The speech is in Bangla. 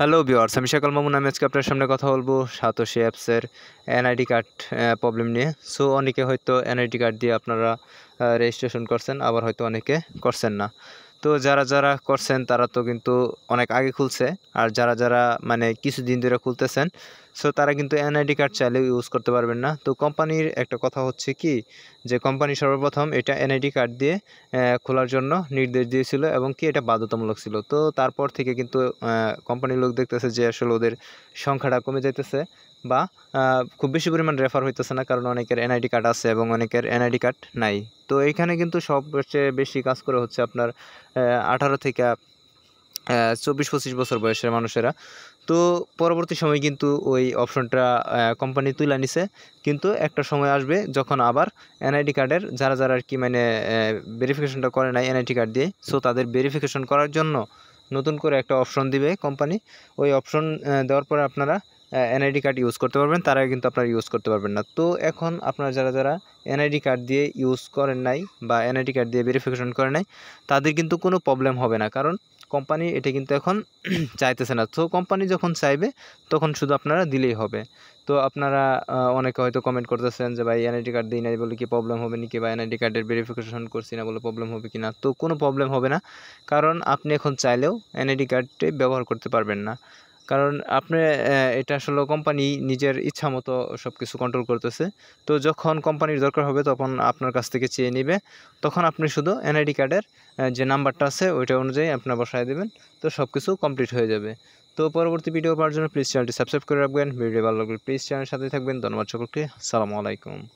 হ্যালো বিওয়ার্স আমি শেখল মামুন আমি আজকে আপনার সামনে কথা বলবো সাতোশি অ্যাপসের এনআইডি কার্ড প্রবলেম নিয়ে সো অনেকে হয়তো এনআইডি কার্ড দিয়ে আপনারা রেজিস্ট্রেশন করছেন আবার হয়তো অনেকে করছেন না তো যারা যারা করছেন তারা তো কিন্তু অনেক আগে খুলছে আর যারা যারা মানে কিছু দিন ধরে খুলতেছেন সো তারা কিন্তু এনআইডি কার্ড চাইলেও ইউজ করতে পারবেন না তো কোম্পানির একটা কথা হচ্ছে কি যে কোম্পানি সর্বপ্রথম এটা এনআইডি কার্ড দিয়ে খোলার জন্য নির্দেশ দিয়েছিল এবং কি এটা বাধ্যতামূলক ছিল তো তারপর থেকে কিন্তু কোম্পানির লোক দেখতেছে যে আসলে ওদের সংখ্যাটা কমে যাইতেছে বা খুব বেশি পরিমাণ রেফার হইতেছে না কারণ অনেকের এনআইডি কার্ড আছে এবং অনেকের এনআইডি কার্ড নাই তো এইখানে কিন্তু সবচেয়ে বেশি কাজ করে হচ্ছে আপনার আঠারো থেকে চব্বিশ পঁচিশ বছর বয়সের মানুষেরা তো পরবর্তী সময় কিন্তু ওই অপশনটা কোম্পানি তুলে নিছে কিন্তু একটা সময় আসবে যখন আবার এনআইডি কার্ডের যারা যারা আর কি মানে ভেরিফিকেশনটা করে নাই এনআইডি কার্ড দিয়ে সো তাদের ভেরিফিকেশন করার জন্য নতুন করে একটা অপশন দিবে কোম্পানি ওই অপশন দেওয়ার পরে আপনারা এনআইডি কার্ড ইউজ করতে পারবেন তারা কিন্তু আপনারা ইউজ করতে পারবেন না তো এখন আপনারা যারা যারা এনআইডি কার্ড দিয়ে ইউজ করেন নাই বা এনআইডি কার্ড দিয়ে ভেরিফিকেশন করেন নাই তাদের কিন্তু কোনো প্রবলেম হবে না কারণ কোম্পানি এটা কিন্তু এখন চাইতেছে না তো কোম্পানি যখন চাইবে তখন শুধু আপনারা দিলেই হবে তো আপনারা অনেকে হয়তো কমেন্ট করতেছেন যে ভাই এনআইডি কার্ড দিই নাই বলে কি প্রবলেম হবে নাকি বা এনআইডি কার্ডের ভেরিফিকেশন করছি না বলে প্রবলেম হবে কি না তো কোনো প্রবলেম হবে না কারণ আপনি এখন চাইলেও এনআইডি কার্ডটি ব্যবহার করতে পারবেন না কারণ আপনি এটা আসলে কোম্পানি নিজের ইচ্ছা মতো সব কিছু কন্ট্রোল করতেছে তো যখন কোম্পানির দরকার হবে তখন আপনার কাছ থেকে চেয়ে নেবে তখন আপনি শুধু এনআইডি কার্ডের যে নাম্বারটা আছে ওইটা অনুযায়ী আপনার বসায় দেবেন তো সব কিছু কমপ্লিট হয়ে যাবে তো পরবর্তী ভিডিও পাওয়ার জন্য প্লিজ চ্যানেলটি সাবস্ক্রাইব করে রাখবেন ভিডিও ভালো লাগলে প্লিজ চ্যানেলের সাথে থাকবেন ধন্যবাদ সকলকে সালামু আলাইকুম